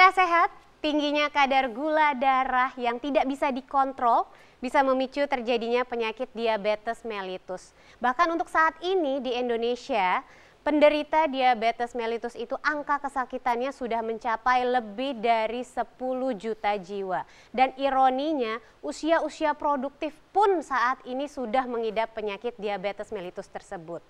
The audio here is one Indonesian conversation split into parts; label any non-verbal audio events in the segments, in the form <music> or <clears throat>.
Mitra sehat, tingginya kadar gula darah yang tidak bisa dikontrol bisa memicu terjadinya penyakit diabetes mellitus. Bahkan untuk saat ini di Indonesia, penderita diabetes mellitus itu angka kesakitannya sudah mencapai lebih dari 10 juta jiwa. Dan ironinya usia-usia produktif pun saat ini sudah mengidap penyakit diabetes mellitus tersebut.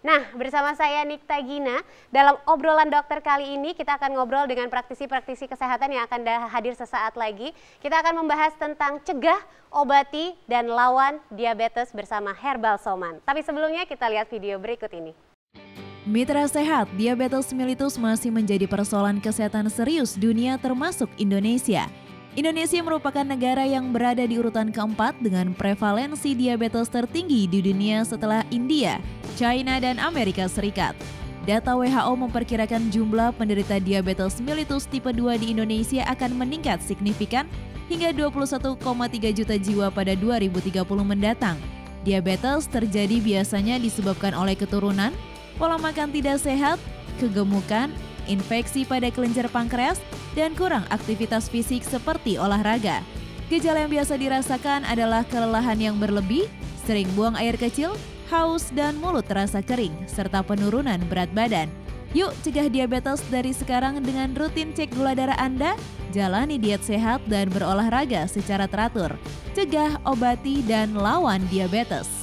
Nah, bersama saya Nikta Gina, dalam obrolan dokter kali ini kita akan ngobrol dengan praktisi-praktisi kesehatan yang akan hadir sesaat lagi. Kita akan membahas tentang cegah, obati, dan lawan diabetes bersama Herbal Soman. Tapi sebelumnya kita lihat video berikut ini. Mitra sehat, diabetes mellitus masih menjadi persoalan kesehatan serius dunia termasuk Indonesia. Indonesia merupakan negara yang berada di urutan keempat dengan prevalensi diabetes tertinggi di dunia setelah India, China, dan Amerika Serikat. Data WHO memperkirakan jumlah penderita diabetes mellitus tipe 2 di Indonesia akan meningkat signifikan hingga 21,3 juta jiwa pada 2030 mendatang. Diabetes terjadi biasanya disebabkan oleh keturunan, pola makan tidak sehat, kegemukan, infeksi pada kelenjar pankreas, dan kurang aktivitas fisik seperti olahraga. Gejala yang biasa dirasakan adalah kelelahan yang berlebih, sering buang air kecil, haus, dan mulut terasa kering, serta penurunan berat badan. Yuk cegah diabetes dari sekarang dengan rutin cek gula darah Anda, jalani diet sehat dan berolahraga secara teratur. Cegah, obati, dan lawan diabetes.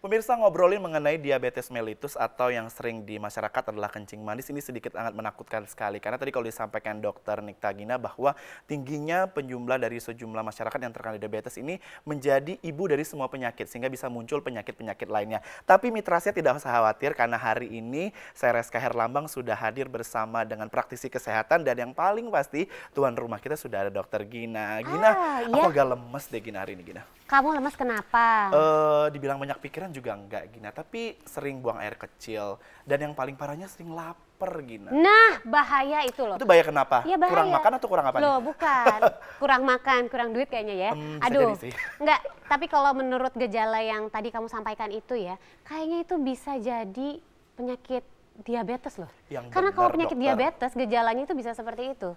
Pemirsa ngobrolin mengenai diabetes mellitus atau yang sering di masyarakat adalah kencing manis ini sedikit sangat menakutkan sekali karena tadi kalau disampaikan dokter Nikta Gina bahwa tingginya penjumlah dari sejumlah masyarakat yang terkena diabetes ini menjadi ibu dari semua penyakit sehingga bisa muncul penyakit-penyakit lainnya. Tapi mitra saya tidak usah khawatir karena hari ini saya Reska Herlambang sudah hadir bersama dengan praktisi kesehatan dan yang paling pasti tuan rumah kita sudah ada dokter Gina. Gina, ah, aku ya. agak lemes deh Gina hari ini Gina. Kamu lemas kenapa? Uh, dibilang banyak pikiran juga enggak, Gina. Tapi sering buang air kecil. Dan yang paling parahnya sering lapar, Gina. Nah, bahaya itu loh. Itu bahaya kenapa? Ya, bahaya. Kurang makan atau kurang apa? Loh, bukan. kurang makan, kurang duit kayaknya ya. Hmm, Aduh, <laughs> enggak. Tapi kalau menurut gejala yang tadi kamu sampaikan itu ya, kayaknya itu bisa jadi penyakit diabetes loh. Yang Karena benar, kalau penyakit dokter. diabetes, gejalanya itu bisa seperti itu.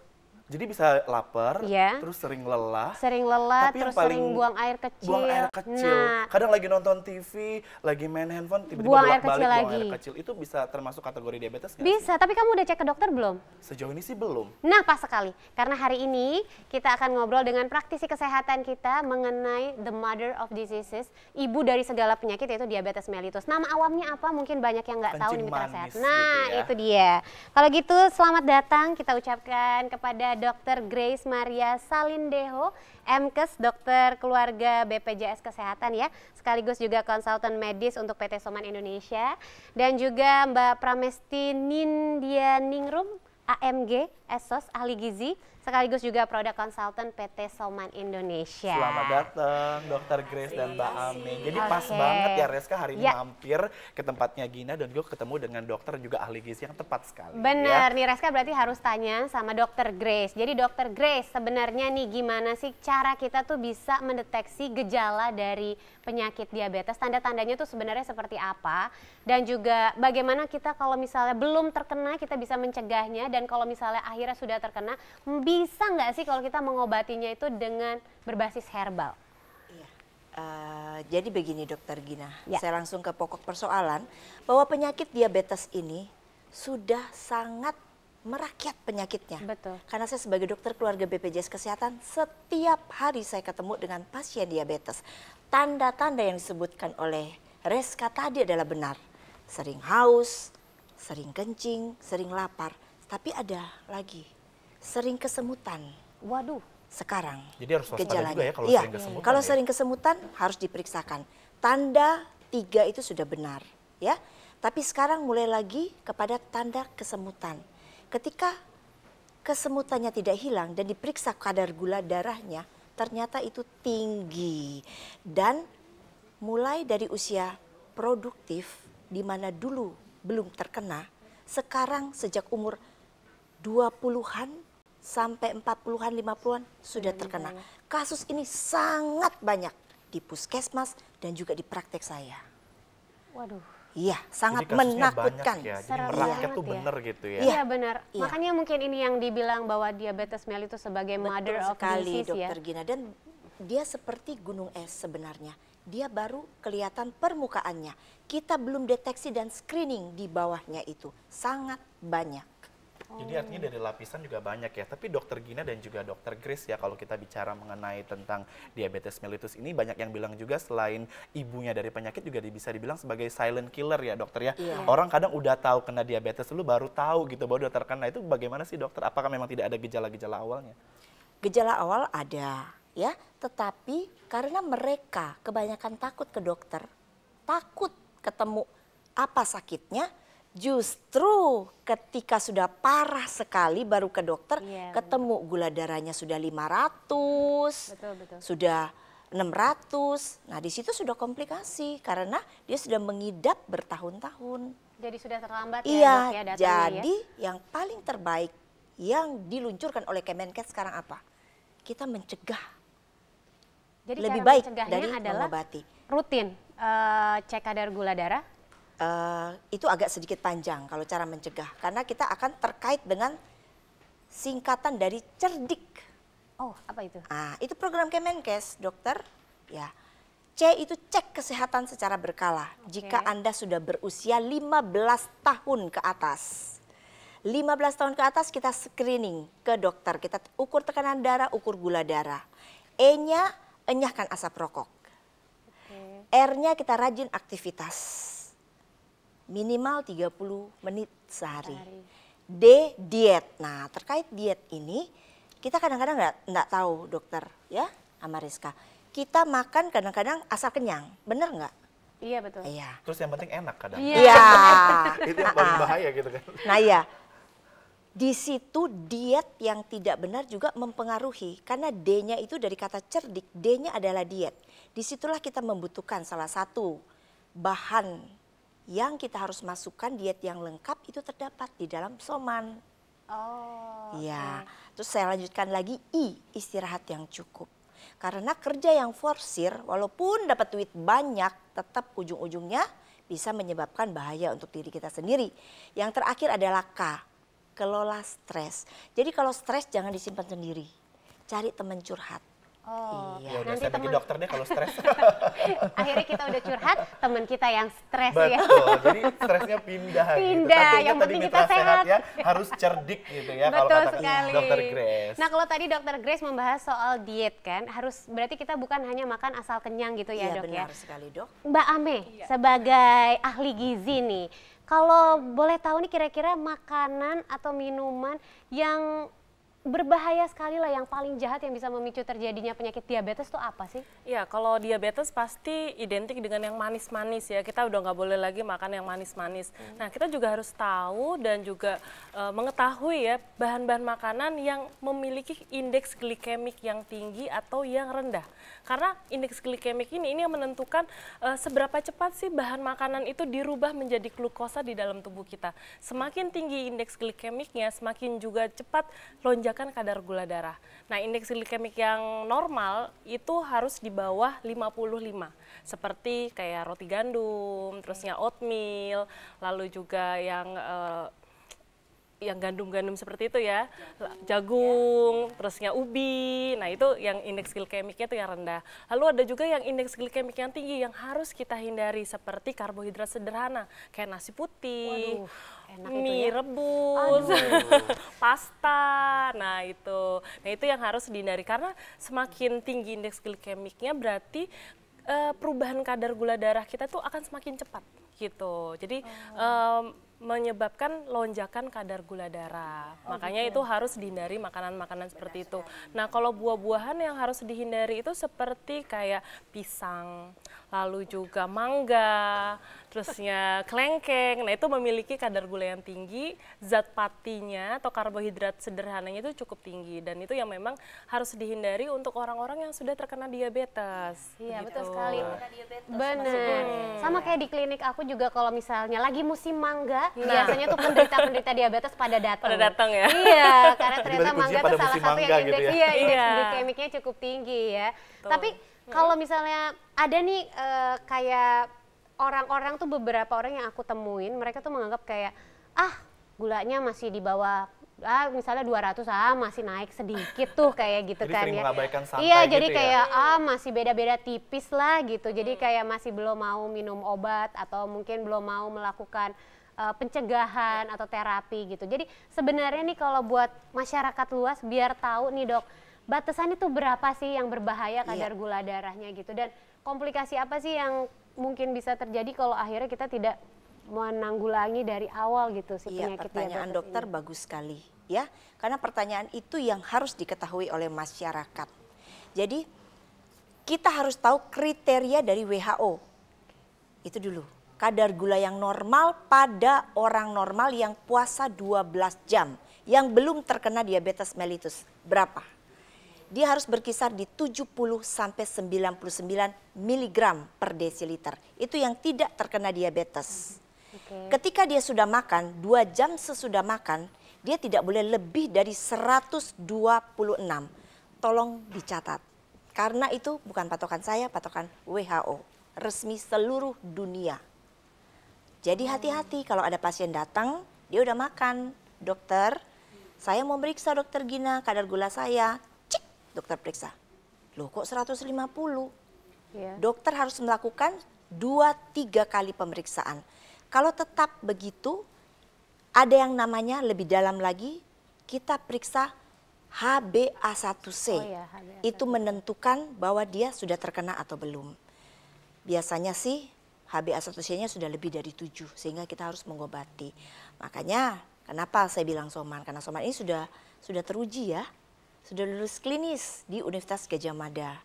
Jadi bisa lapar, yeah. terus sering lelah. Sering lelah, tapi terus sering buang air kecil. Buang air kecil. Nah, kadang lagi nonton TV, lagi main handphone, tiba-tiba buang air kecil buang lagi. air kecil. Itu bisa termasuk kategori diabetes nggak? Bisa, tapi kamu udah cek ke dokter belum? Sejauh ini sih belum. Nah, pas sekali. Karena hari ini kita akan ngobrol dengan praktisi kesehatan kita mengenai the mother of diseases, ibu dari segala penyakit yaitu diabetes mellitus. Nama awamnya apa? Mungkin banyak yang nggak tahu nih mitra sehat. Nah, gitu ya. itu dia. Kalau gitu selamat datang kita ucapkan kepada Dr. Grace Maria Salindeho, MKes Dokter Keluarga BPJS Kesehatan ya, sekaligus juga konsultan medis untuk PT Soman Indonesia dan juga Mbak Pramesti Nindya Ningrum AMG Esos, ahli gizi, sekaligus juga produk konsultan PT Soman Indonesia. Selamat datang Dokter Grace dan Mbak Ami. Jadi okay. pas banget ya Reska hari ini ya. mampir ke tempatnya Gina dan gue ketemu dengan dokter juga ahli gizi yang tepat sekali. Bener ya. nih Reska berarti harus tanya sama Dokter Grace. Jadi Dokter Grace sebenarnya nih gimana sih cara kita tuh bisa mendeteksi gejala dari penyakit diabetes? Tanda-tandanya tuh sebenarnya seperti apa? Dan juga bagaimana kita kalau misalnya belum terkena kita bisa mencegahnya dan kalau misalnya akhir kira sudah terkena, bisa nggak sih kalau kita mengobatinya itu dengan berbasis herbal? Iya. Uh, jadi begini dokter Gina, ya. saya langsung ke pokok persoalan bahwa penyakit diabetes ini sudah sangat merakyat penyakitnya. Betul. Karena saya sebagai dokter keluarga BPJS Kesehatan, setiap hari saya ketemu dengan pasien diabetes. Tanda-tanda yang disebutkan oleh Reska tadi adalah benar. Sering haus, sering kencing, sering lapar. Tapi ada lagi, sering kesemutan. Waduh. Sekarang. Jadi harus gejalanya. juga ya kalau iya. sering kesemutan. Kalau ya. sering kesemutan harus diperiksakan. Tanda tiga itu sudah benar, ya. Tapi sekarang mulai lagi kepada tanda kesemutan. Ketika kesemutannya tidak hilang dan diperiksa kadar gula darahnya, ternyata itu tinggi. Dan mulai dari usia produktif di mana dulu belum terkena, sekarang sejak umur 20-an sampai 40-an, 50-an sudah terkena. Iya, iya. Kasus ini sangat banyak di puskesmas dan juga di praktek saya. Waduh. Iya, sangat Jadi menakutkan. Banyak ya. Jadi tuh ya. benar gitu ya. Iya, iya benar. Ya. Makanya mungkin ini yang dibilang bahwa diabetes mellitus sebagai Betul mother of sekali, disease ya. dokter ya. Gina dan dia seperti gunung es sebenarnya. Dia baru kelihatan permukaannya. Kita belum deteksi dan screening di bawahnya itu. Sangat banyak. Jadi artinya dari lapisan juga banyak ya. Tapi dokter Gina dan juga dokter Grace ya kalau kita bicara mengenai tentang diabetes mellitus ini banyak yang bilang juga selain ibunya dari penyakit juga bisa dibilang sebagai silent killer ya dokter ya. Yeah. Orang kadang udah tahu kena diabetes dulu baru tahu gitu bahwa udah terkena itu bagaimana sih dokter? Apakah memang tidak ada gejala-gejala awalnya? Gejala awal ada ya, tetapi karena mereka kebanyakan takut ke dokter, takut ketemu apa sakitnya, Justru ketika sudah parah sekali baru ke dokter yeah, iya, ketemu betul. gula darahnya sudah 500. Betul, betul. Sudah 600. Nah, di situ sudah komplikasi karena dia sudah mengidap bertahun-tahun. Jadi sudah terlambat ya, iya, ya, dok, ya, ya? Jadi ya. yang paling terbaik yang diluncurkan oleh Kemenkes sekarang apa? Kita mencegah. Jadi lebih cara baik dari adalah mengobati. Rutin uh, cek kadar gula darah Eh, itu agak sedikit panjang kalau cara mencegah karena kita akan terkait dengan singkatan dari cerdik. Oh, apa itu? Ah, itu program Kemenkes, dokter. Ya. C itu cek kesehatan secara berkala okay. jika Anda sudah berusia 15 tahun ke atas. 15 tahun ke atas kita screening ke dokter, kita ukur tekanan darah, ukur gula darah. E-nya enyahkan asap rokok. Okay. R-nya kita rajin aktivitas minimal 30 menit sehari. sehari. D diet. Nah terkait diet ini kita kadang-kadang nggak -kadang nggak tahu dokter ya Amariska. Kita makan kadang-kadang asal kenyang, bener nggak? Iya betul. Iya. Terus yang penting enak kadang. Iya. Ya. <laughs> Itu yang paling bahaya gitu kan. Nah iya. Di situ diet yang tidak benar juga mempengaruhi karena D-nya itu dari kata cerdik, D-nya adalah diet. Disitulah kita membutuhkan salah satu bahan yang kita harus masukkan diet yang lengkap itu terdapat di dalam soman. Oh. Ya. Okay. Terus saya lanjutkan lagi I, istirahat yang cukup. Karena kerja yang forsir walaupun dapat duit banyak tetap ujung-ujungnya bisa menyebabkan bahaya untuk diri kita sendiri. Yang terakhir adalah K, kelola stres. Jadi kalau stres jangan disimpan sendiri. Cari teman curhat Oh, iya, iya. nanti teman dokter deh kalau stres. <laughs> Akhirnya kita udah curhat teman kita yang stres ya. Jadi stresnya pindah. Gitu. Pindah. Gitu. Yang penting kita sehat. sehat ya, harus cerdik gitu ya kalau kata sekali. dokter Grace. Nah, kalau tadi dokter Grace membahas soal diet kan, harus berarti kita bukan hanya makan asal kenyang gitu ya, iya, Dok ya? benar ya. sekali, Dok. Mbak Ame iya. sebagai ahli gizi nih, kalau boleh tahu nih kira-kira makanan atau minuman yang berbahaya sekali lah yang paling jahat yang bisa memicu terjadinya penyakit diabetes itu apa sih? Ya kalau diabetes pasti identik dengan yang manis-manis ya kita udah nggak boleh lagi makan yang manis-manis. Hmm. Nah kita juga harus tahu dan juga e, mengetahui ya bahan-bahan makanan yang memiliki indeks glikemik yang tinggi atau yang rendah. Karena indeks glikemik ini ini yang menentukan e, seberapa cepat sih bahan makanan itu dirubah menjadi glukosa di dalam tubuh kita. Semakin tinggi indeks glikemiknya semakin juga cepat lonjakan kan kadar gula darah. Nah, indeks glikemik yang normal itu harus di bawah 55. Seperti kayak roti gandum, terusnya oatmeal, lalu juga yang eh, yang gandum-gandum seperti itu ya, jagung, ya. terusnya ubi. Nah, itu yang indeks glikemiknya itu yang rendah. Lalu ada juga yang indeks glikemik yang tinggi yang harus kita hindari seperti karbohidrat sederhana kayak nasi putih, Waduh, enak mie itu ya. rebus, <laughs> pasta. Nah, itu. Nah, itu yang harus dihindari karena semakin tinggi indeks glikemiknya berarti eh, perubahan kadar gula darah kita tuh akan semakin cepat gitu. Jadi oh. um, menyebabkan lonjakan kadar gula darah. Oh, Makanya gitu. itu harus dihindari makanan-makanan seperti itu. Nah, kalau buah-buahan yang harus dihindari itu seperti kayak pisang, lalu juga mangga, terusnya kelengkeng. Nah itu memiliki kadar gula yang tinggi, zat patinya atau karbohidrat sederhananya itu cukup tinggi dan itu yang memang harus dihindari untuk orang-orang yang sudah terkena diabetes. Iya gitu. betul sekali. Benar. Sama kayak di klinik aku juga kalau misalnya lagi musim mangga, nah. biasanya tuh penderita-penderita diabetes pada datang. Pada datang ya. Iya, karena ternyata mangga itu salah satu yang indeks gitu ya. iya, indeks iya. glikemiknya cukup tinggi ya. Tuh. Tapi kalau misalnya ada nih uh, kayak orang-orang tuh beberapa orang yang aku temuin mereka tuh menganggap kayak ah gulanya masih di bawah ah misalnya 200 ah masih naik sedikit tuh <laughs> kayak gitu jadi kan ya. Iya, jadi gitu ya? kayak ya? ah masih beda-beda tipis lah gitu. Jadi hmm. kayak masih belum mau minum obat atau mungkin belum mau melakukan uh, pencegahan atau terapi gitu. Jadi sebenarnya nih kalau buat masyarakat luas biar tahu nih dok batasan itu berapa sih yang berbahaya iya. kadar iya. gula darahnya gitu dan komplikasi apa sih yang mungkin bisa terjadi kalau akhirnya kita tidak menanggulangi dari awal gitu sih iya, penyakit pertanyaan diabetes dokter ini. bagus sekali ya karena pertanyaan itu yang harus diketahui oleh masyarakat jadi kita harus tahu kriteria dari WHO itu dulu kadar gula yang normal pada orang normal yang puasa 12 jam yang belum terkena diabetes mellitus berapa dia harus berkisar di 70 sampai 99 mg per desiliter. Itu yang tidak terkena diabetes. Okay. Ketika dia sudah makan, dua jam sesudah makan, dia tidak boleh lebih dari 126. Tolong dicatat. Karena itu bukan patokan saya, patokan WHO. Resmi seluruh dunia. Jadi hati-hati kalau ada pasien datang, dia udah makan. Dokter, saya mau periksa dokter Gina kadar gula saya dokter periksa. Loh kok 150? Yeah. Iya. Dokter harus melakukan 2-3 kali pemeriksaan. Kalau tetap begitu, ada yang namanya lebih dalam lagi, kita periksa HbA1c. Oh ya, HbA1. Itu menentukan bahwa dia sudah terkena atau belum. Biasanya sih HbA1c-nya sudah lebih dari 7 sehingga kita harus mengobati. Makanya kenapa saya bilang soman? Karena soman ini sudah sudah teruji ya sudah lulus klinis di Universitas Gajah Mada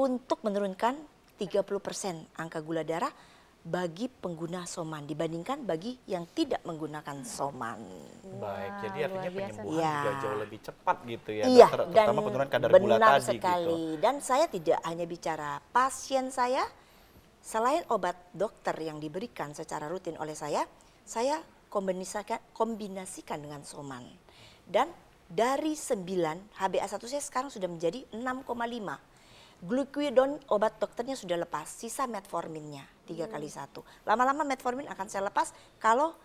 untuk menurunkan 30% angka gula darah bagi pengguna soman dibandingkan bagi yang tidak menggunakan soman. Baik, jadi artinya penyembuhan ya. juga jauh lebih cepat gitu ya, iya, dokter, terutama penurunan kadar gula tadi gitu. sekali. gitu. Dan saya tidak hanya bicara pasien saya, selain obat dokter yang diberikan secara rutin oleh saya, saya kombinasikan, kombinasikan dengan soman. Dan dari 9 HbA 1 saya sekarang sudah menjadi 6,5 glucuridone obat dokternya sudah lepas sisa metforminnya tiga hmm. kali satu lama-lama metformin akan saya lepas kalau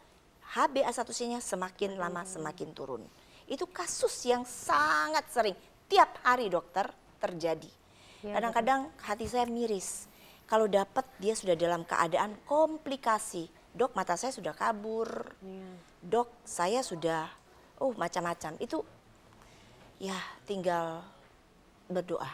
hba 1 semakin hmm. lama semakin turun itu kasus yang sangat sering tiap hari dokter terjadi iya, kadang-kadang ya, hati saya miris kalau dapat dia sudah dalam keadaan komplikasi dok mata saya sudah kabur ya. dok saya sudah oh macam-macam itu ya tinggal berdoa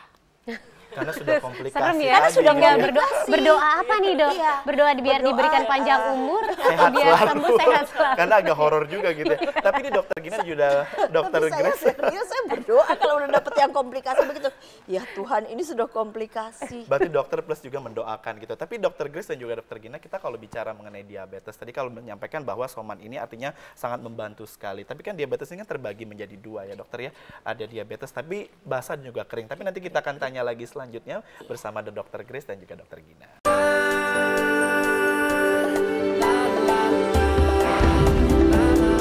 <laughs> karena sudah ya, komplikasi Serem ya? karena sudah nggak berdoa berdoa apa nih dok iya. berdoa biar berdoa, diberikan panjang umur sehat biar selalu. sembuh sehat selalu karena agak horor juga gitu ya. <laughs> tapi ini dokter Gina juga dokter Gina saya, saya berdoa kalau udah dapet yang komplikasi begitu ya Tuhan ini sudah komplikasi eh, berarti dokter plus juga mendoakan gitu tapi dokter Grace dan juga dokter Gina kita kalau bicara mengenai diabetes tadi kalau menyampaikan bahwa soman ini artinya sangat membantu sekali tapi kan diabetes ini kan terbagi menjadi dua ya dokter ya ada diabetes tapi basah juga kering tapi nanti kita akan tanya lagi selanjutnya selanjutnya bersama The Dr. Grace dan juga Dr. Gina.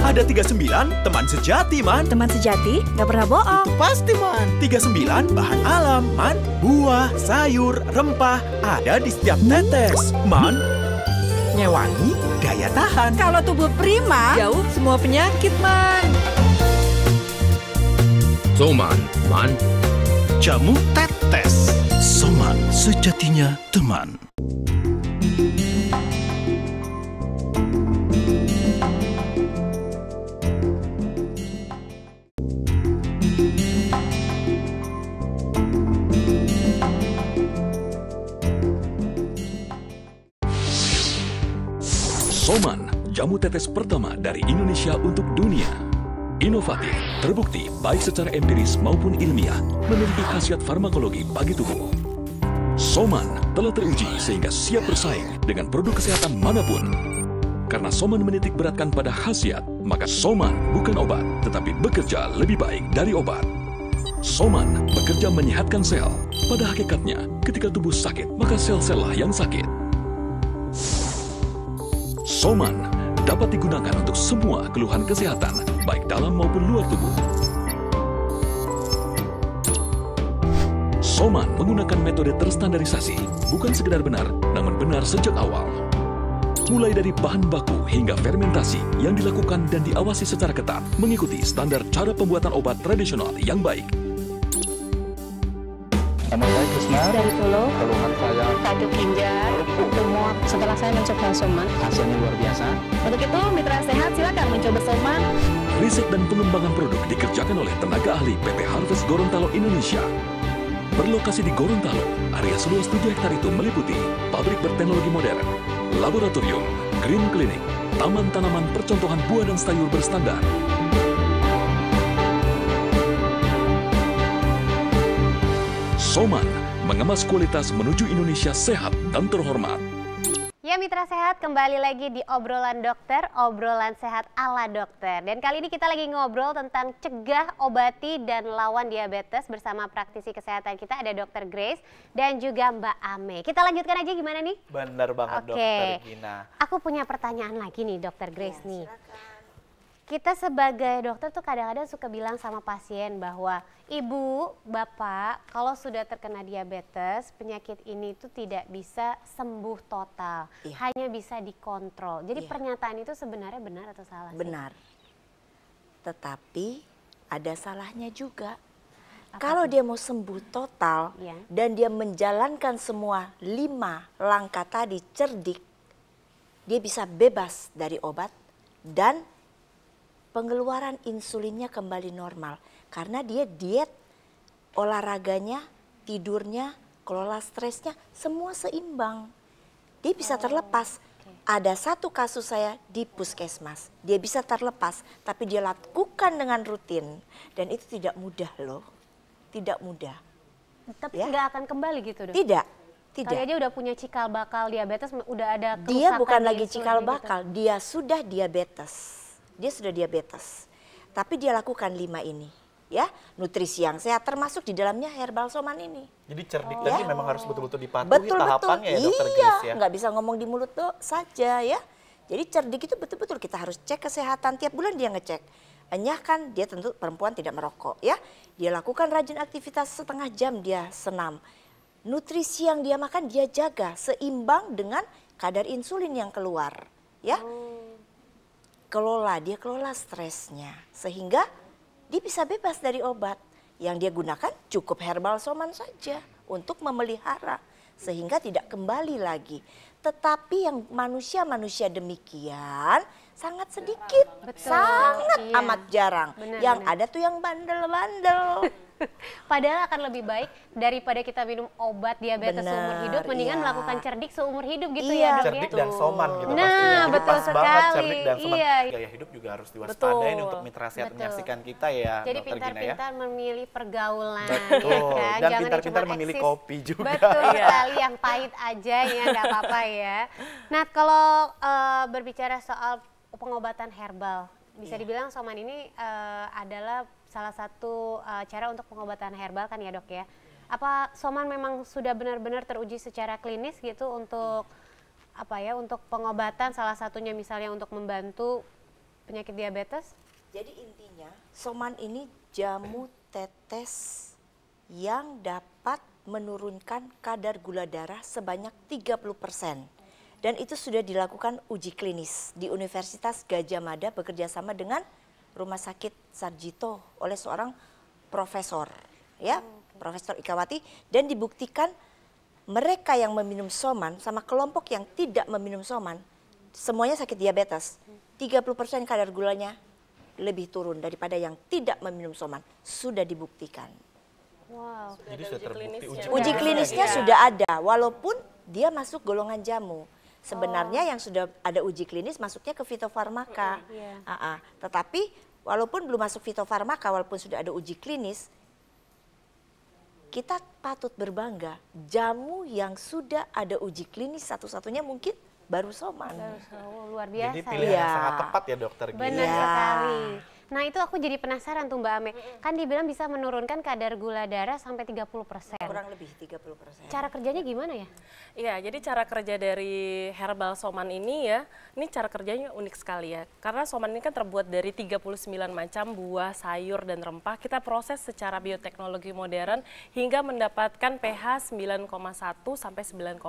Ada 39, teman sejati, Man. Teman sejati, nggak pernah bohong. Itu pasti, Man. 39, bahan alam, Man. Buah, sayur, rempah, ada di setiap tetes. Man, nyewangi, daya tahan. Kalau tubuh prima, jauh semua penyakit, Man. So, Man, Man. Jamu tetes sejatinya teman. Soman, jamu tetes pertama dari Indonesia untuk dunia. Inovatif, terbukti baik secara empiris maupun ilmiah, memiliki khasiat farmakologi bagi tubuh. Soman telah teruji sehingga siap bersaing dengan produk kesehatan manapun. Karena Soman menitik beratkan pada khasiat, maka Soman bukan obat, tetapi bekerja lebih baik dari obat. Soman bekerja menyehatkan sel. Pada hakikatnya, ketika tubuh sakit, maka sel-sel yang sakit. Soman dapat digunakan untuk semua keluhan kesehatan, baik dalam maupun luar tubuh. Soman menggunakan metode terstandarisasi, bukan sekedar benar, namun benar sejak awal. Mulai dari bahan baku hingga fermentasi yang dilakukan dan diawasi secara ketat mengikuti standar cara pembuatan obat tradisional yang baik. Nama saya Krisna dari Solo. Keluhan saya sakit ginjal, tumor. Setelah saya mencoba Soman, hasilnya luar biasa. Untuk itu, mitra sehat silakan mencoba Soman. Riset dan pengembangan produk dikerjakan oleh tenaga ahli PT Harvest Gorontalo Indonesia Berlokasi di Gorontalo, area seluas 7 hektar itu meliputi pabrik berteknologi modern, laboratorium, green clinic, taman tanaman percontohan buah dan sayur berstandar, Soman mengemas kualitas menuju Indonesia sehat dan terhormat. Ya mitra sehat kembali lagi di obrolan dokter, obrolan sehat ala dokter. Dan kali ini kita lagi ngobrol tentang cegah, obati dan lawan diabetes bersama praktisi kesehatan kita ada Dokter Grace dan juga Mbak Ame. Kita lanjutkan aja gimana nih? Bener banget okay. Dokter Gina. Aku punya pertanyaan lagi nih Dokter Grace ya, nih kita sebagai dokter tuh kadang-kadang suka bilang sama pasien bahwa ibu, bapak, kalau sudah terkena diabetes, penyakit ini tuh tidak bisa sembuh total, iya. hanya bisa dikontrol. Jadi iya. pernyataan itu sebenarnya benar atau salah? Benar. Sih? Tetapi ada salahnya juga. Apa kalau itu? dia mau sembuh total iya. dan dia menjalankan semua lima langkah tadi cerdik, dia bisa bebas dari obat dan pengeluaran insulinnya kembali normal karena dia diet, olahraganya, tidurnya, kelola stresnya semua seimbang. Dia bisa oh, terlepas. Ada satu kasus saya di puskesmas, dia bisa terlepas, tapi dia lakukan dengan rutin dan itu tidak mudah loh, tidak mudah. Tapi ya? akan kembali gitu dong? Tidak, tidak. Kali dia udah punya cikal bakal diabetes, udah ada dia bukan lagi cikal gitu. bakal, gitu. dia sudah diabetes dia sudah diabetes. Tapi dia lakukan lima ini ya nutrisi yang sehat termasuk di dalamnya herbal soman ini. Jadi cerdik oh. tadi ya. memang harus betul-betul dipatuhi betul, tahapannya betul. ya dokter Iya, Gris, ya. nggak bisa ngomong di mulut tuh saja ya. Jadi cerdik itu betul-betul kita harus cek kesehatan tiap bulan dia ngecek. Enyah kan dia tentu perempuan tidak merokok ya. Dia lakukan rajin aktivitas setengah jam dia senam. Nutrisi yang dia makan dia jaga seimbang dengan kadar insulin yang keluar ya. Hmm kelola, dia kelola stresnya. Sehingga dia bisa bebas dari obat. Yang dia gunakan cukup herbal soman saja untuk memelihara. Sehingga tidak kembali lagi. Tetapi yang manusia-manusia demikian sangat sedikit, Betul. sangat iya. amat jarang. Benar, yang benar. ada tuh yang bandel-bandel. <laughs> <laughs> Padahal akan lebih baik daripada kita minum obat diabetes bener, seumur hidup, mendingan iya. melakukan cerdik seumur hidup gitu ya, iya, ya dok cerdik ya. dan soman gitu nah, pastinya. betul pas sekali. banget cerdik dan soman. Iya. Gaya hidup juga harus diwaspadai betul. untuk mitra sehat betul. menyaksikan kita ya. Jadi ya. pintar-pintar ya. memilih pergaulan. Betul. Ya, kan? Dan pintar-pintar memilih eksis. kopi juga. Betul iya. sekali yang pahit aja ya nggak apa-apa ya. Nah kalau uh, berbicara soal pengobatan herbal bisa iya. dibilang soman ini uh, adalah salah satu uh, cara untuk pengobatan herbal kan ya dok ya. Iya. Apa soman memang sudah benar-benar teruji secara klinis gitu untuk apa ya untuk pengobatan salah satunya misalnya untuk membantu penyakit diabetes? Jadi intinya soman ini jamu tetes yang dapat menurunkan kadar gula darah sebanyak 30 persen dan itu sudah dilakukan uji klinis di Universitas Gajah Mada bekerjasama dengan Rumah Sakit Sarjito oleh seorang profesor ya oh, okay. Profesor Ikawati dan dibuktikan mereka yang meminum soman sama kelompok yang tidak meminum soman semuanya sakit diabetes 30% kadar gulanya lebih turun daripada yang tidak meminum soman sudah dibuktikan Wow. Jadi sudah ya. uji klinisnya, uji klinisnya iya. sudah ada walaupun dia masuk golongan jamu. Sebenarnya oh. yang sudah ada uji klinis masuknya ke fitofarmaka. yeah. uh -uh. Tetapi walaupun belum masuk fitofarmaka, walaupun sudah ada uji klinis, kita patut berbangga jamu yang sudah ada uji klinis satu-satunya mungkin baru soman. Baru, luar biasa. Jadi pilihan ya. yang iya. sangat tepat ya dokter. Benar ya. sekali. Nah itu aku jadi penasaran tuh Mbak Ame. Kan dibilang bisa menurunkan kadar gula darah sampai 30%. Kurang lebih 30%. Cara kerjanya gimana ya? Iya, jadi cara kerja dari herbal soman ini ya, ini cara kerjanya unik sekali ya. Karena soman ini kan terbuat dari 39 macam buah, sayur, dan rempah. Kita proses secara bioteknologi modern hingga mendapatkan pH 9,1 sampai 9,4.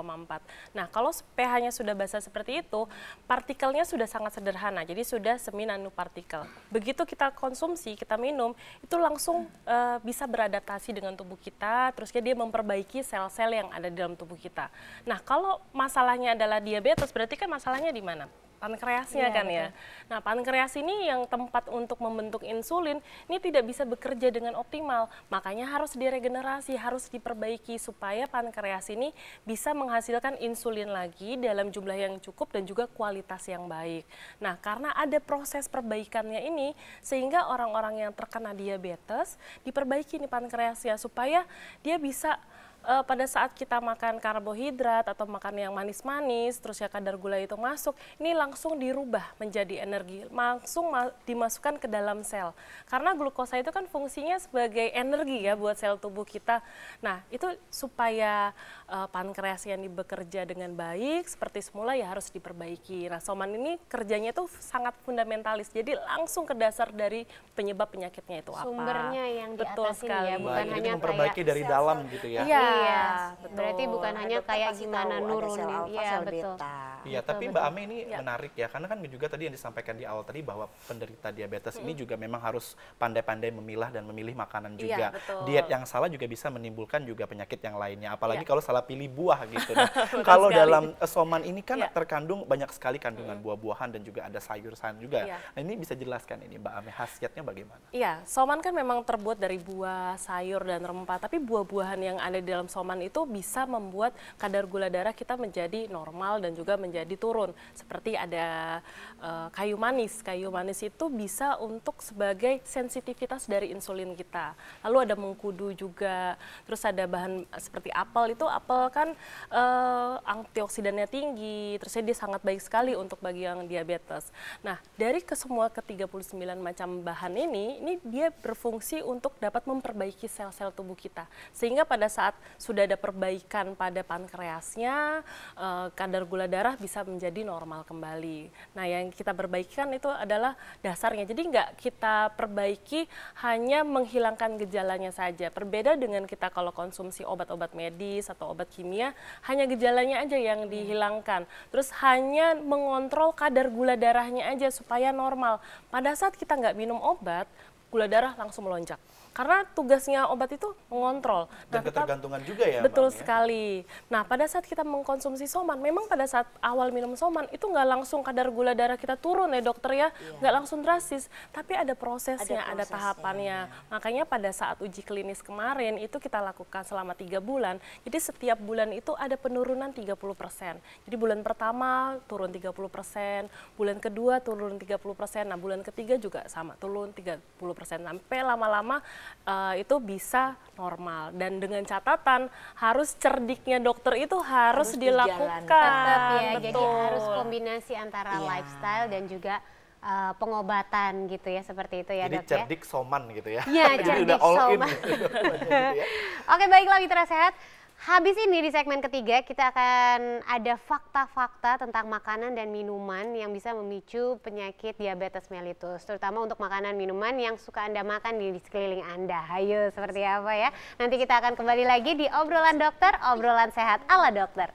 Nah kalau pH-nya sudah basah seperti itu, partikelnya sudah sangat sederhana. Jadi sudah semi nanopartikel. Begitu kita konsumsi, kita minum, itu langsung uh, bisa beradaptasi dengan tubuh kita, terusnya dia memperbaiki sel-sel yang ada di dalam tubuh kita. Nah, kalau masalahnya adalah diabetes, berarti kan masalahnya di mana? pankreasnya yeah, kan ya. Nah, pankreas ini yang tempat untuk membentuk insulin ini tidak bisa bekerja dengan optimal. Makanya harus diregenerasi, harus diperbaiki supaya pankreas ini bisa menghasilkan insulin lagi dalam jumlah yang cukup dan juga kualitas yang baik. Nah, karena ada proses perbaikannya ini sehingga orang-orang yang terkena diabetes diperbaiki nih pankreasnya supaya dia bisa e, pada saat kita makan karbohidrat atau makan yang manis-manis, terus ya kadar gula itu masuk, ini langsung dirubah menjadi energi, langsung ma dimasukkan ke dalam sel. Karena glukosa itu kan fungsinya sebagai energi ya buat sel tubuh kita. Nah, itu supaya e, pankreas yang bekerja dengan baik seperti semula ya harus diperbaiki. Nah, soman ini kerjanya itu sangat fundamentalis. Jadi langsung ke dasar dari penyebab penyakitnya itu apa. Sumbernya yang Betul di atas sekali. ini ya, bukan baik, hanya memperbaiki dari sel -sel. dalam gitu ya. Iya, Iya, iya, nah, iya, iya, betul. Berarti bukan hanya kayak gimana nurunin iya betul. Iya, tapi Mbak Ame ini ya. menarik ya karena kan juga tadi yang disampaikan di awal tadi bahwa penderita diabetes hmm. ini juga memang harus pandai-pandai memilah dan memilih makanan juga. Ya, Diet yang salah juga bisa menimbulkan juga penyakit yang lainnya, apalagi ya. kalau salah pilih buah gitu. <laughs> Nah, <laughs> kalau dalam soman ini kan ya. terkandung banyak sekali kandungan hmm. buah-buahan dan juga ada sayur-sayur juga. Ya. Nah, ini bisa jelaskan ini Mbak Ame khasiatnya bagaimana? Iya, soman kan memang terbuat dari buah, sayur dan rempah, tapi buah-buahan yang ada di dalam soman itu bisa membuat kadar gula darah kita menjadi normal dan juga menjadi turun. Seperti ada uh, kayu manis. Kayu manis itu bisa untuk sebagai sensitivitas dari insulin kita. Lalu ada mengkudu juga. Terus ada bahan seperti apel itu apel kan uh, antioksidannya tinggi. Terusnya dia sangat baik sekali untuk bagi yang diabetes. Nah, dari kesemua ke-39 macam bahan ini, ini dia berfungsi untuk dapat memperbaiki sel-sel tubuh kita. Sehingga pada saat sudah ada perbaikan pada pankreasnya, uh, kadar gula darah bisa menjadi normal kembali. Nah, yang kita perbaikan itu adalah dasarnya. Jadi nggak kita perbaiki hanya menghilangkan gejalanya saja. Berbeda dengan kita kalau konsumsi obat-obat medis atau obat kimia, hanya gejalanya aja yang hmm. dihilangkan. Terus hanya mengontrol kadar gula darahnya aja supaya normal. Pada saat kita nggak minum obat, gula darah langsung melonjak. Karena tugasnya obat itu mengontrol. Dan nah, ketergantungan kita, juga ya. Betul Bang, ya. sekali. Nah pada saat kita mengkonsumsi soman, memang pada saat awal minum soman itu nggak langsung kadar gula darah kita turun ya dokter ya, iya. nggak iya. langsung drastis. Tapi ada prosesnya, ada, prosesnya, ada tahapannya. Ya. Makanya pada saat uji klinis kemarin itu kita lakukan selama tiga bulan. Jadi setiap bulan itu ada penurunan 30 persen. Jadi bulan pertama turun 30 persen, bulan kedua turun 30 persen, nah bulan ketiga juga sama turun 30 persen. Sampai lama-lama uh, itu bisa normal dan dengan catatan harus cerdiknya dokter itu harus, harus dilakukan ya Betul. jadi harus kombinasi antara ya. lifestyle dan juga uh, pengobatan gitu ya seperti itu ya Jadi dok ya. cerdik ya. soman gitu ya. Iya <laughs> cerdik udah all soman. <laughs> Gitu ya. <laughs> Oke baiklah mitra sehat. Habis ini di segmen ketiga kita akan ada fakta-fakta tentang makanan dan minuman yang bisa memicu penyakit diabetes mellitus. Terutama untuk makanan minuman yang suka Anda makan di sekeliling Anda. Ayo seperti apa ya. Nanti kita akan kembali lagi di obrolan dokter, obrolan sehat ala dokter.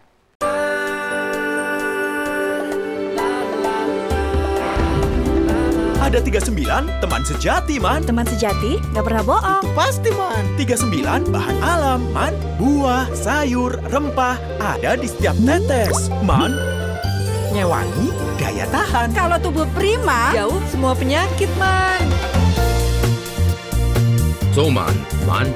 Ada 39, teman sejati, Man. Teman sejati, nggak pernah bohong. Itu pasti, Man. 39, bahan alam, Man. Buah, sayur, rempah, ada di setiap tetes. Man, nyewangi, daya tahan. Kalau tubuh prima, jauh semua penyakit, Man. Soman, Man.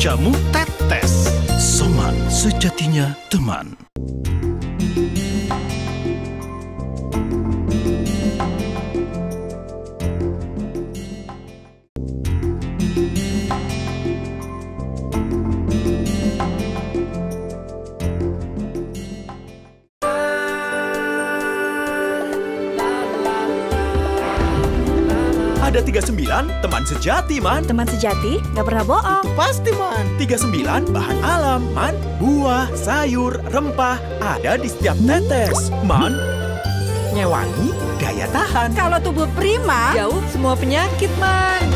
Jamu tetes. Soman, sejatinya teman. Ada 39, teman sejati, Man. Teman sejati? Nggak pernah bohong. Itu pasti, Man. 39, bahan alam, Man. Buah, sayur, rempah, ada di setiap tetes. Man, nyewangi daya tahan. Kalau tubuh prima, jauh semua penyakit, Man.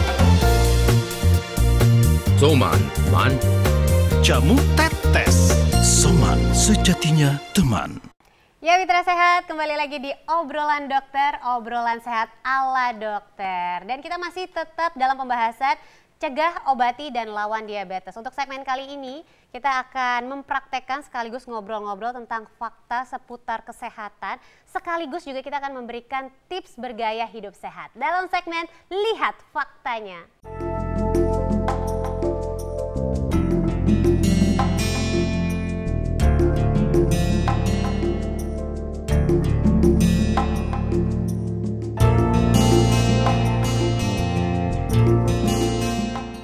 Soman, Man. Jamu tetes. Soman, sejatinya teman. Ya Mitra Sehat, kembali lagi di Obrolan Dokter, obrolan sehat ala dokter. Dan kita masih tetap dalam pembahasan cegah, obati, dan lawan diabetes. Untuk segmen kali ini, kita akan mempraktekkan sekaligus ngobrol-ngobrol tentang fakta seputar kesehatan, sekaligus juga kita akan memberikan tips bergaya hidup sehat. Dalam segmen, lihat faktanya. Musik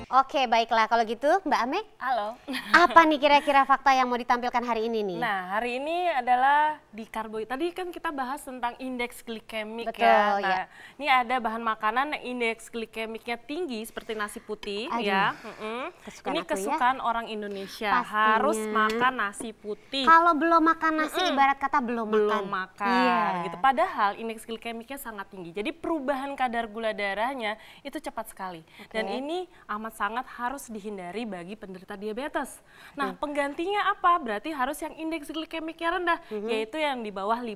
Oke, baiklah kalau gitu Mbak Ame. Halo. <laughs> Apa nih kira-kira fakta yang mau ditampilkan hari ini nih? Nah, hari ini adalah di karbohidrat. Tadi kan kita bahas tentang indeks glikemik ya. Betul, ya. Nah, ya. Ini ada bahan makanan yang indeks glikemiknya tinggi seperti nasi putih Aduh, ya. Kesukaan ini ya. kesukaan ya. orang Indonesia Pastinya. harus makan nasi putih. Kalau belum makan nasi mm -mm. ibarat kata belum, belum makan. Belum makan. Yeah. Gitu. Padahal indeks glikemiknya sangat tinggi. Jadi perubahan kadar gula darahnya itu cepat sekali. Okay. Dan ini amat sangat harus dihindari bagi penderita diabetes. Nah, hmm. penggantinya apa? Berarti harus yang indeks glikemiknya rendah, hmm. yaitu yang di bawah 5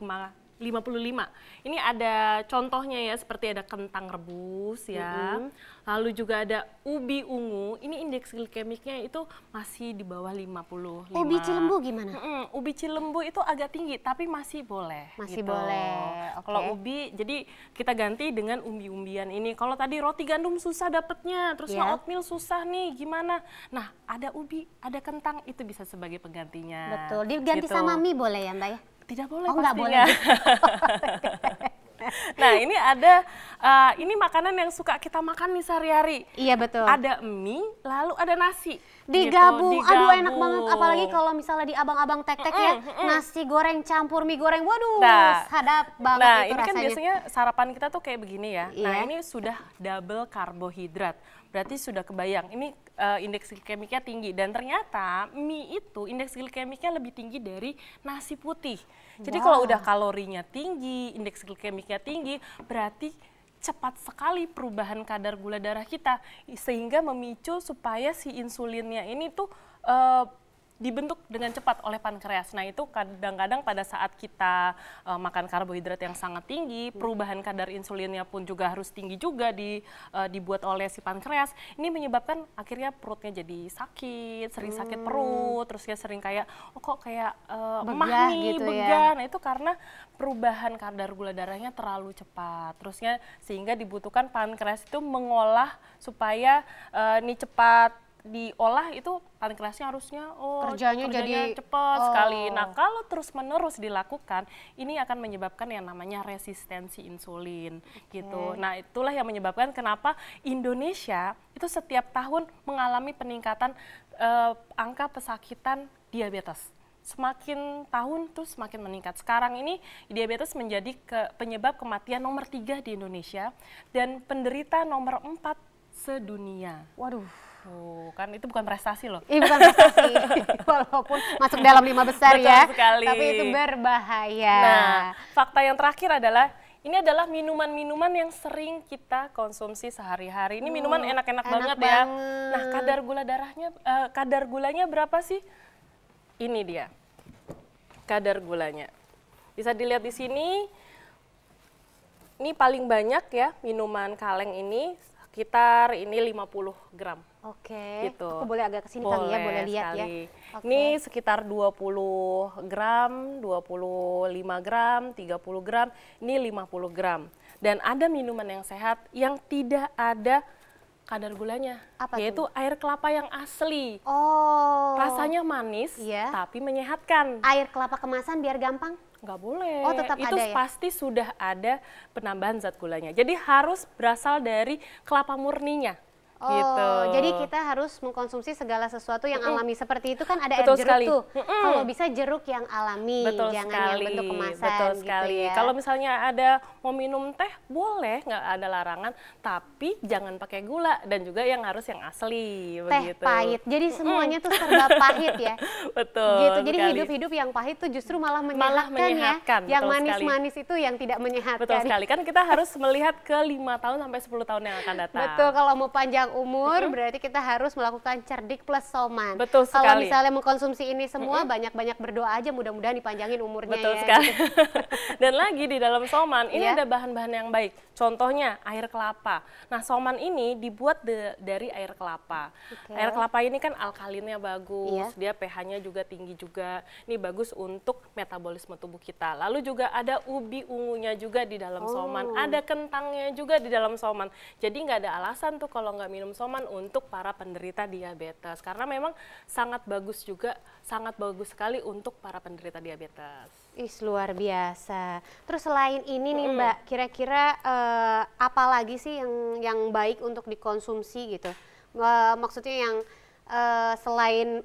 55. Ini ada contohnya ya seperti ada kentang rebus ya. Mm -hmm. Lalu juga ada ubi ungu. Ini indeks glikemiknya itu masih di bawah 55. Ubi cilembu gimana? Mm -hmm. ubi cilembu itu agak tinggi tapi masih boleh. Masih gitu. boleh. Okay. Kalau ubi jadi kita ganti dengan umbi-umbian ini. Kalau tadi roti gandum susah dapetnya, terus yeah. oatmeal susah nih gimana? Nah, ada ubi, ada kentang itu bisa sebagai penggantinya. Betul. Diganti gitu. sama mie boleh ya, Mbak ya? Tidak boleh oh, pastinya. boleh. <laughs> nah ini ada uh, ini makanan yang suka kita makan nih sehari-hari. Iya betul. Ada mie, lalu ada nasi. Digabung, gitu, digabung. aduh enak banget. Apalagi kalau misalnya di abang-abang tek-tek mm -mm, ya, mm nasi goreng campur mie goreng, waduh, nah, hadap banget nah, itu rasanya. ini kan biasanya sarapan kita tuh kayak begini ya. Nah, iya. Nah ini sudah double karbohidrat berarti sudah kebayang ini uh, indeks glikemiknya tinggi dan ternyata mie itu indeks glikemiknya lebih tinggi dari nasi putih. Jadi wow. kalau udah kalorinya tinggi, indeks glikemiknya tinggi, berarti cepat sekali perubahan kadar gula darah kita sehingga memicu supaya si insulinnya ini tuh uh, dibentuk dengan cepat oleh pankreas. Nah itu kadang-kadang pada saat kita uh, makan karbohidrat yang sangat tinggi, perubahan kadar insulinnya pun juga harus tinggi juga di uh, dibuat oleh si pankreas. Ini menyebabkan akhirnya perutnya jadi sakit, sering sakit hmm. perut, terus ya sering kayak oh kok kayak uh, begah gitu nih, gitu begah. Ya. Nah itu karena perubahan kadar gula darahnya terlalu cepat. Terusnya sehingga dibutuhkan pankreas itu mengolah supaya uh, ini cepat diolah itu pankreasnya harusnya oh kerjanya, jadi cepat oh. sekali. Nah kalau terus menerus dilakukan ini akan menyebabkan yang namanya resistensi insulin okay. gitu. Nah itulah yang menyebabkan kenapa Indonesia itu setiap tahun mengalami peningkatan uh, angka pesakitan diabetes semakin tahun tuh semakin meningkat. Sekarang ini diabetes menjadi ke, penyebab kematian nomor tiga di Indonesia dan penderita nomor empat sedunia. Waduh. Tuh, kan itu bukan prestasi loh. Iya, bukan prestasi. <laughs> Walaupun masuk dalam lima besar Betul ya. sekali. Tapi itu berbahaya. Nah, fakta yang terakhir adalah ini adalah minuman-minuman yang sering kita konsumsi sehari-hari. Ini minuman hmm, enak-enak banget, banget ya. Nah, kadar gula darahnya uh, kadar gulanya berapa sih? Ini dia. Kadar gulanya. Bisa dilihat di sini. Ini paling banyak ya minuman kaleng ini sekitar ini 50 gram. Oke. Gitu. Aku boleh agak kesini boleh kali ya, boleh lihat sekali. ya. Okay. Ini sekitar 20 gram, 25 gram, 30 gram, ini 50 gram. Dan ada minuman yang sehat yang tidak ada kadar gulanya, Apa yaitu itu? air kelapa yang asli. Oh. Rasanya manis, iya. tapi menyehatkan. Air kelapa kemasan biar gampang? Nggak boleh. Oh, tetap Itu ada ya? pasti sudah ada penambahan zat gulanya. Jadi harus berasal dari kelapa murninya. Gitu. Oh, gitu. jadi kita harus mengkonsumsi segala sesuatu yang mm. alami seperti itu kan ada Betul air jeruk sekali. tuh. Mm -mm. Kalau bisa jeruk yang alami, Betul jangan sekali. yang bentuk kemasan. Betul gitu sekali. Ya. Kalau misalnya ada mau minum teh boleh, nggak ada larangan, tapi jangan pakai gula dan juga yang harus yang asli. Teh begitu. pahit. Jadi semuanya mm. tuh serba pahit ya. <laughs> Betul. Gitu. Jadi hidup-hidup yang pahit tuh justru malah menyehatkan, malah menyehatkan ya. yang manis-manis itu yang tidak menyehatkan. Betul sekali. Kan kita harus melihat ke lima tahun sampai 10 tahun yang akan datang. Betul. Kalau mau panjang umur hmm. berarti kita harus melakukan cerdik plus soman. Betul sekali. Kalau misalnya mengkonsumsi ini semua banyak-banyak berdoa aja mudah-mudahan dipanjangin umurnya Betul ya. sekali. <laughs> <laughs> Dan lagi di dalam soman ini yeah. ada bahan-bahan yang baik. Contohnya air kelapa. Nah, soman ini dibuat de, dari air kelapa. Okay. Air kelapa ini kan alkalinnya bagus, yeah. dia pH-nya juga tinggi juga. Ini bagus untuk metabolisme tubuh kita. Lalu juga ada ubi ungunya juga di dalam oh. soman, ada kentangnya juga di dalam soman. Jadi nggak ada alasan tuh kalau nggak minum minum soman untuk para penderita diabetes karena memang sangat bagus juga sangat bagus sekali untuk para penderita diabetes. Is luar biasa. Terus selain ini nih mm. Mbak, kira-kira uh, apa lagi sih yang yang baik untuk dikonsumsi gitu? Uh, maksudnya yang uh, selain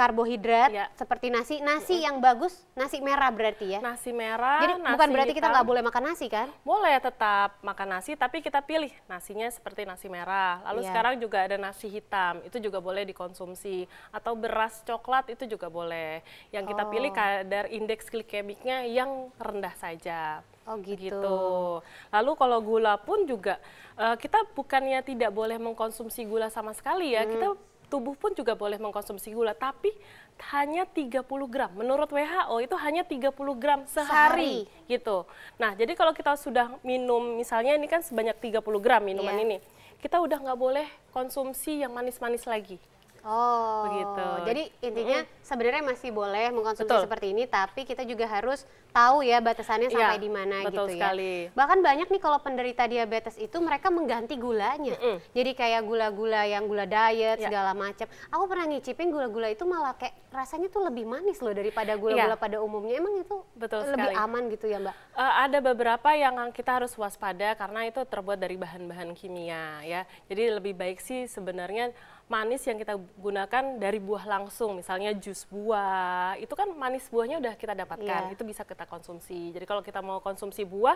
karbohidrat ya. seperti nasi. Nasi yang bagus nasi merah berarti ya. Nasi merah. Jadi nasi bukan berarti kita nggak boleh makan nasi kan? Boleh tetap makan nasi tapi kita pilih nasinya seperti nasi merah. Lalu ya. sekarang juga ada nasi hitam itu juga boleh dikonsumsi atau beras coklat itu juga boleh. Yang kita oh. pilih kadar indeks glikemiknya yang rendah saja. Oh gitu. gitu. Lalu kalau gula pun juga eh, kita bukannya tidak boleh mengkonsumsi gula sama sekali ya. Hmm. Kita tubuh pun juga boleh mengkonsumsi gula, tapi hanya 30 gram. Menurut WHO itu hanya 30 gram sehari, sehari. gitu. Nah, jadi kalau kita sudah minum, misalnya ini kan sebanyak 30 gram minuman yeah. ini, kita udah nggak boleh konsumsi yang manis-manis lagi. Oh, begitu. Jadi intinya mm -hmm. sebenarnya masih boleh mengkonsumsi Betul. seperti ini, tapi kita juga harus tahu ya batasannya iya, sampai ya, di mana gitu ya. sekali. ya. Bahkan banyak nih kalau penderita diabetes itu mereka mengganti gulanya. Mm -hmm. Jadi kayak gula-gula yang gula diet yeah. segala macam. Aku pernah ngicipin gula-gula itu malah kayak rasanya tuh lebih manis loh daripada iya. gula-gula yeah. pada umumnya. Emang itu Betul lebih sekali. aman gitu ya, Mbak? Uh, ada beberapa yang kita harus waspada karena itu terbuat dari bahan-bahan kimia ya. Jadi lebih baik sih sebenarnya manis yang kita gunakan dari buah langsung, misalnya jus buah, itu kan manis buahnya udah kita dapatkan, yeah. itu bisa kita konsumsi. Jadi kalau kita mau konsumsi buah,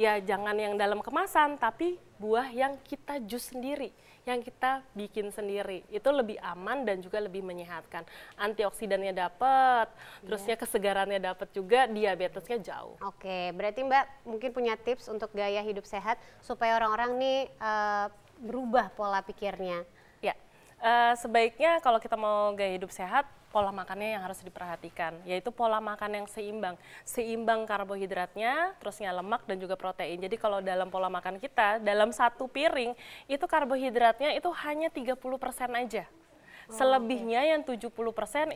ya jangan yang dalam kemasan, tapi buah yang kita jus sendiri, yang kita bikin sendiri. Itu lebih aman dan juga lebih menyehatkan. Antioksidannya dapat, yeah. terusnya ya kesegarannya dapat juga, diabetesnya jauh. Oke, okay, berarti Mbak mungkin punya tips untuk gaya hidup sehat supaya orang-orang nih uh, berubah pola pikirnya. Uh, sebaiknya kalau kita mau gaya hidup sehat, pola makannya yang harus diperhatikan, yaitu pola makan yang seimbang. Seimbang karbohidratnya, terusnya lemak dan juga protein. Jadi kalau dalam pola makan kita, dalam satu piring, itu karbohidratnya itu hanya 30% aja. Oh, Selebihnya yang 70%